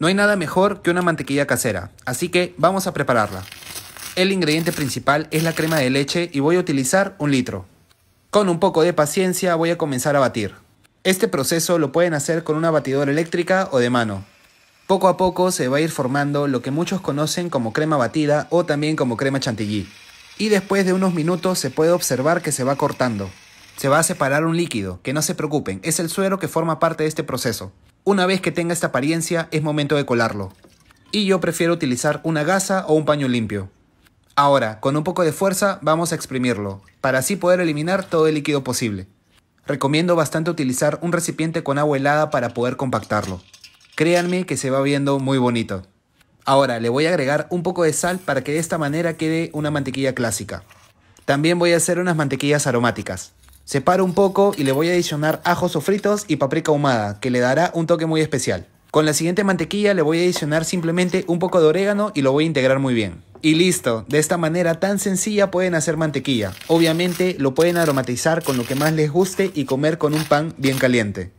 No hay nada mejor que una mantequilla casera, así que vamos a prepararla. El ingrediente principal es la crema de leche y voy a utilizar un litro. Con un poco de paciencia voy a comenzar a batir. Este proceso lo pueden hacer con una batidora eléctrica o de mano. Poco a poco se va a ir formando lo que muchos conocen como crema batida o también como crema chantilly. Y después de unos minutos se puede observar que se va cortando. Se va a separar un líquido, que no se preocupen, es el suero que forma parte de este proceso. Una vez que tenga esta apariencia, es momento de colarlo. Y yo prefiero utilizar una gasa o un paño limpio. Ahora, con un poco de fuerza, vamos a exprimirlo, para así poder eliminar todo el líquido posible. Recomiendo bastante utilizar un recipiente con agua helada para poder compactarlo. Créanme que se va viendo muy bonito. Ahora le voy a agregar un poco de sal para que de esta manera quede una mantequilla clásica. También voy a hacer unas mantequillas aromáticas. Separo un poco y le voy a adicionar ajos sofritos y paprika ahumada, que le dará un toque muy especial. Con la siguiente mantequilla le voy a adicionar simplemente un poco de orégano y lo voy a integrar muy bien. Y listo, de esta manera tan sencilla pueden hacer mantequilla. Obviamente lo pueden aromatizar con lo que más les guste y comer con un pan bien caliente.